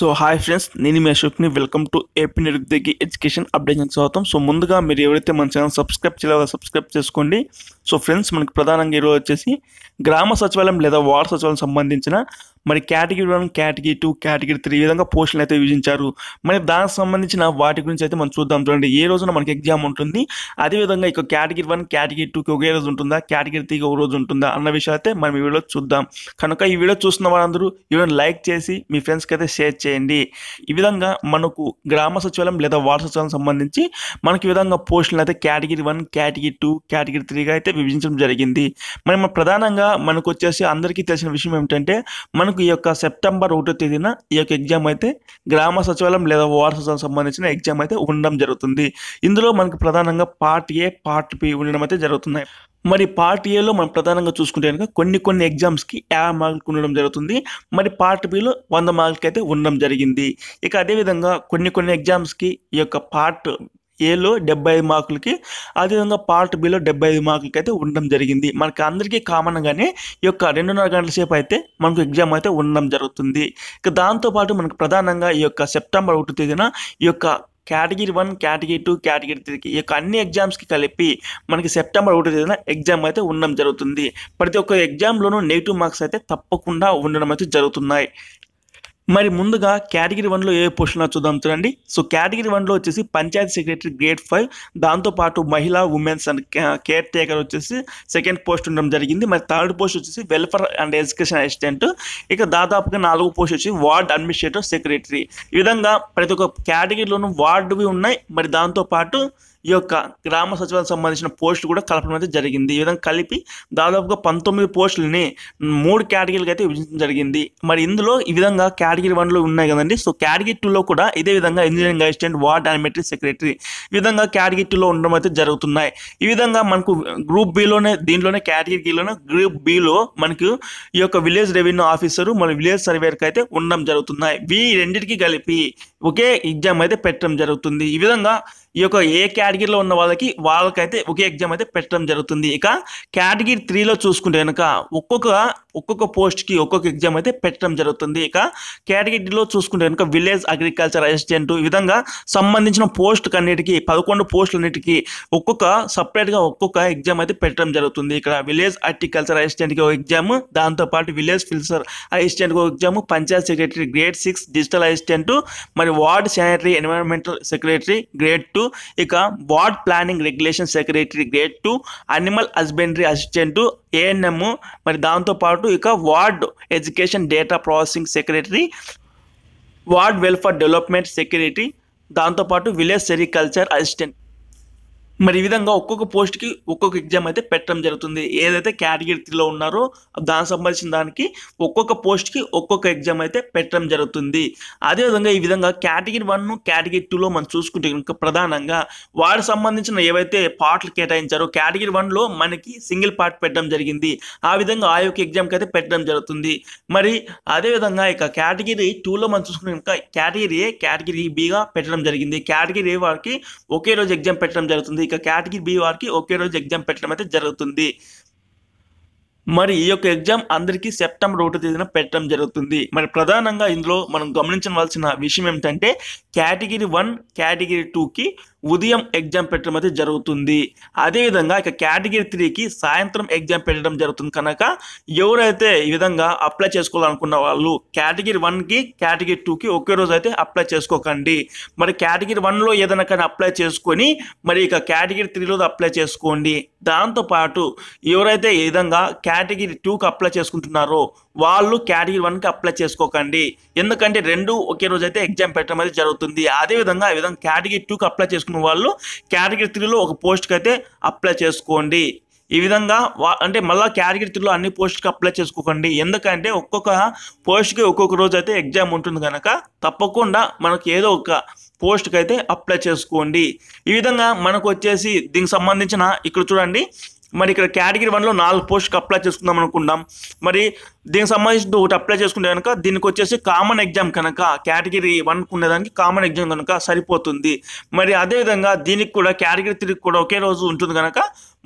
so hi friends నేను మీ అశోక్ని వెల్కమ్ టు ఏపీ నిరుద్యోగి ఎడ్యుకేషన్ అప్డేషన్ స్వాగతం సో ముందుగా మీరు ఎవరైతే మన ఛానల్ సబ్స్క్రైబ్ చేయలేదో సబ్స్క్రైబ్ చేసుకోండి సో ఫ్రెండ్స్ మనకి ప్రధానంగా ఈరోజు వచ్చేసి గ్రామ సచివాలయం లేదా వార్డ్ సచివాలయం సంబంధించిన మరి category one category two category three ఈ విధంగా పోస్టులు అయితే విభజించారు మరి దానికి సంబంధించిన వాటి గురించి అయితే మనం చూద్దాం చూడండి ఏ రోజున మనకి ఎగ్జామ్ ఉంటుంది అదేవిధంగా ఇక కేటగిరీ వన్ కేటగిరీ టూకి ఒకే రోజు ఉంటుందా కేటగిరీ త్రీకి ఒక రోజు ఉంటుందా అన్న విషయం అయితే మనం ఈ వీడియో చూద్దాం కనుక ఈ వీడియో చూస్తున్న వారందరూ వీడియోని లైక్ చేసి మీ ఫ్రెండ్స్కి అయితే షేర్ చేయండి ఈ విధంగా మనకు గ్రామ సచివాలయం లేదా వార్డు సచివాలయం సంబంధించి మనకి విధంగా పోస్టులను అయితే category one category two category త్రీగా అయితే విభజించడం జరిగింది మరి ప్రధానంగా మనకు వచ్చేసి అందరికీ తెలిసిన విషయం ఏమిటంటే మన మనకు ఈ యొక్క సెప్టెంబర్ ఒకటో తేదీన ఈ యొక్క ఎగ్జామ్ అయితే గ్రామ సచివాలయం లేదా ఓఆర్ఎస్ఎల్ సంబంధించిన ఎగ్జామ్ అయితే ఉండడం జరుగుతుంది ఇందులో మనకు ప్రధానంగా పార్ట్ ఏ పార్ట్ బి ఉండడం అయితే జరుగుతున్నాయి మరి పార్ట్ ఏలో మనం ప్రధానంగా చూసుకుంటే కనుక కొన్ని కొన్ని ఎగ్జామ్స్కి యాభై మార్కులు ఉండడం జరుగుతుంది మరి పార్ట్ బిలో వంద మార్కులకి అయితే ఉండడం జరిగింది ఇక అదేవిధంగా కొన్ని కొన్ని ఎగ్జామ్స్కి ఈ యొక్క పార్ట్ ఏలో డెబ్బై ఐదు మార్కులకి అదేవిధంగా పార్ట్ బిలో డెబ్బై ఐదు మార్కులకి అయితే ఉండడం జరిగింది మనకి అందరికీ కామన్గానే ఈ యొక్క రెండున్నర గంటల సేపు అయితే మనకు ఎగ్జామ్ అయితే ఉండడం జరుగుతుంది ఇక దాంతోపాటు మనకు ప్రధానంగా ఈ యొక్క సెప్టెంబర్ ఒకటి తేదీన ఈ యొక్క category one category two category త్రీకి ఈ యొక్క అన్ని ఎగ్జామ్స్కి కలిపి మనకి సెప్టెంబర్ ఒకటి తేదీన ఎగ్జామ్ అయితే ఉండడం జరుగుతుంది ప్రతి ఒక్క ఎగ్జామ్లోనూ నెగిటివ్ మార్క్స్ అయితే తప్పకుండా ఉండడం అయితే జరుగుతున్నాయి మరి ముందుగా కేటగిరీ వన్లో ఏ పోషన్ చూద్దాం చూడండి సో కేటగిరీ వన్లో వచ్చేసి పంచాయతీ సెక్రటరీ గ్రేడ్ ఫైవ్ దాంతోపాటు మహిళా ఉమెన్స్ అండ్ కేర్ టేకర్ వచ్చేసి సెకండ్ పోస్ట్ ఉండడం జరిగింది మరి థర్డ్ పోస్ట్ వచ్చేసి వెల్ఫేర్ అండ్ ఎడ్యుకేషన్ అసిస్టెంట్ ఇక దాదాపుగా నాలుగు పోస్ట్ వచ్చి వార్డ్ అడ్మినిస్ట్రేటివ్ సెక్రటరీ ఈ విధంగా ప్రతి ఒక్క కేటగిరీలోనూ వార్డువి ఉన్నాయి మరి దాంతోపాటు ఈ యొక్క గ్రామ సచివాలయం సంబంధించిన పోస్టులు కూడా కలపడం అయితే జరిగింది ఈ విధంగా కలిపి దాదాపుగా పంతొమ్మిది పోస్టులని మూడు కేటగిరీలకు అయితే విభజించడం జరిగింది మరి ఇందులో ఈ విధంగా కేటగిరీ వన్లో ఉన్నాయి కదండి సో కేటగిరీ టూలో కూడా ఇదే విధంగా engineering assistant ward and secretary ఈ విధంగా కేటగిరీ టూలో ఉండడం అయితే జరుగుతున్నాయి ఈ విధంగా మనకు గ్రూప్ బిలోనే దీంట్లోనే కేటగిరీ బిలోనే గ్రూప్ బిలో మనకు ఈ యొక్క విలేజ్ రెవెన్యూ ఆఫీసరు మన విలేజ్ సర్వేర్కి అయితే ఉండడం జరుగుతున్నాయి వీ రెండింటికి కలిపి ఒకే ఎగ్జామ్ అయితే పెట్టడం జరుగుతుంది ఈ విధంగా ఈ యొక్క ఏ కేటగిరీలో ఉన్న వాళ్ళకి వాళ్ళకైతే ఒకే ఎగ్జామ్ అయితే పెట్టడం జరుగుతుంది ఇక కేటగిరీ త్రీలో చూసుకుంటే కనుక ఒక్కొక్క ఒక్కొక్క పోస్ట్కి ఒక్కొక్క ఎగ్జామ్ అయితే పెట్టడం జరుగుతుంది ఇక కేటగిరీలో చూసుకుంటే కనుక విలేజ్ అగ్రికల్చర్ అసిస్టెంట్ ఈ విధంగా సంబంధించిన పోస్ట్ అన్నిటికీ పదకొండు పోస్టులన్నిటికీ ఒక్కొక్క సపరేట్గా ఒక్కొక్క ఎగ్జామ్ అయితే పెట్టడం జరుగుతుంది ఇక్కడ విలేజ్ అగ్రికల్చర్ అసిస్టెంట్కి ఒక ఎగ్జామ్ దాంతోపాటు విలేజ్ ఫిల్సర్ అసిస్టెంట్కి ఒక exam panchayat secretary grade six digital assistant మరి ward sanitary environmental secretary grade two two ఇక ward planning regulation secretary grade two animal husbandry assistant ANM మరి దాంతోపాటు ఇక ward education data processing secretary ward welfare development security దాంతోపాటు village sericulture assistant మరి ఈ విధంగా ఒక్కొక్క పోస్ట్కి ఒక్కొక్క ఎగ్జామ్ అయితే పెట్టడం జరుగుతుంది ఏదైతే క్యాటగిరిలో త్రీలో ఉన్నారో దానికి సంబంధించిన దానికి ఒక్కొక్క పోస్ట్కి ఒక్కొక్క ఎగ్జామ్ అయితే పెట్టడం జరుగుతుంది అదేవిధంగా ఈ విధంగా కేటగిరీ వన్ కేటగిరీ టూలో మనం చూసుకుంటే కనుక ప్రధానంగా వారికి సంబంధించిన ఏవైతే పార్ట్లు కేటాయించారో కేటగిరీ వన్లో మనకి సింగిల్ పార్ట్ పెట్టడం జరిగింది ఆ విధంగా ఆ యొక్క ఎగ్జామ్కి అయితే పెట్టడం జరుగుతుంది మరి అదేవిధంగా ఇక కేటగిరీ టూలో మనం చూసుకుంటే కనుక కేటగిరీ ఏ కేటగిరీ బీగా పెట్టడం జరిగింది కేటగిరీ ఏ వారికి ఒకే రోజు ఎగ్జామ్ పెట్టడం జరుగుతుంది ఇక కేటగిరీ బి వారికి ఒకే రోజు ఎగ్జామ్ పెట్టడం అయితే జరుగుతుంది మరి ఈ యొక్క ఎగ్జామ్ అందరికీ సెప్టెంబర్ ఒకటో తేదీన పెట్టడం జరుగుతుంది మరి ప్రధానంగా ఇందులో మనం గమనించవలసిన విషయం ఏమిటంటే కేటగిరీ వన్ కేటగిరీ టూకి ఉదయం ఎగ్జామ్ పెట్టడం అయితే జరుగుతుంది అదేవిధంగా ఇక కేటగిరీ త్రీకి సాయంత్రం ఎగ్జామ్ పెట్టడం జరుగుతుంది కనుక ఎవరైతే ఈ విధంగా అప్లై చేసుకోవాలనుకున్న వాళ్ళు కేటగిరీ వన్కి కేటగిరీ టూకి ఒకే రోజు అయితే అప్లై చేసుకోకండి మరి కేటగిరీ వన్లో ఏదైనా కానీ అప్లై చేసుకొని మరి ఇక కేటగిరీ త్రీలో అప్లై చేసుకోండి దాంతోపాటు ఎవరైతే ఈ విధంగా కేటగిరీ టూకి అప్లై చేసుకుంటున్నారో వాళ్ళు క్యాటగిరీ వన్కి అప్లై చేసుకోకండి ఎందుకంటే రెండు ఒకే రోజు అయితే ఎగ్జామ్ పెట్టడం అనేది జరుగుతుంది అదేవిధంగా ఆ విధంగా కేటగిరీ టూకి అప్లై చేసుకున్న వాళ్ళు కేటగిరీ త్రీలో ఒక పోస్ట్కి అయితే అప్లై చేసుకోండి ఈ విధంగా వా అంటే మళ్ళీ త్రీలో అన్ని పోస్ట్కి అప్లై చేసుకోకండి ఎందుకంటే ఒక్కొక్క పోస్ట్కి ఒక్కొక్క రోజు అయితే ఎగ్జామ్ ఉంటుంది కనుక తప్పకుండా మనకు ఏదో ఒక పోస్ట్కి అయితే అప్లై చేసుకోండి ఈ విధంగా మనకు వచ్చేసి దీనికి సంబంధించిన ఇక్కడ చూడండి మరి ఇక్కడ కేటగిరీ వన్లో నాలుగు పోస్ట్కి అప్లై చేసుకుందాం అనుకుందాం మరి దీనికి సంబంధించి ఒకటి అప్లై చేసుకుంటే కనుక దీనికి వచ్చేసి కామన్ ఎగ్జామ్ కనుక కేటగిరీ వన్ ఉండేదానికి కామన్ ఎగ్జామ్ కనుక సరిపోతుంది మరి అదేవిధంగా దీనికి కూడా కేటగిరీ త్రీకి కూడా ఒకే రోజు ఉంటుంది కనుక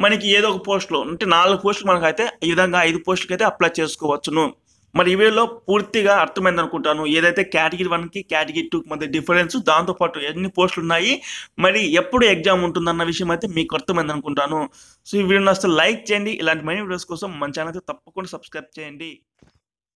మనకి ఏదో ఒక పోస్ట్లో అంటే నాలుగు పోస్టులు మనకైతే ఈ విధంగా ఐదు పోస్టులకైతే అప్లై చేసుకోవచ్చును మరి ఇవేలో పూర్తిగా అర్థమైంది అనుకుంటాను ఏదైతే కేటగిరీ వన్కి కేటగిరీ టూకి మధ్య డిఫరెన్స్ దాంతోపాటు ఎన్ని పోస్టులు ఉన్నాయి మరి ఎప్పుడు ఎగ్జామ్ ఉంటుందన్న విషయం అయితే మీకు అర్థమైంది అనుకుంటాను సో ఈ వీడియో నచ్చితే లైక్ చేయండి ఇలాంటి మనీ వీడియోస్ కోసం మన ఛానల్ తప్పకుండా సబ్స్క్రైబ్ చేయండి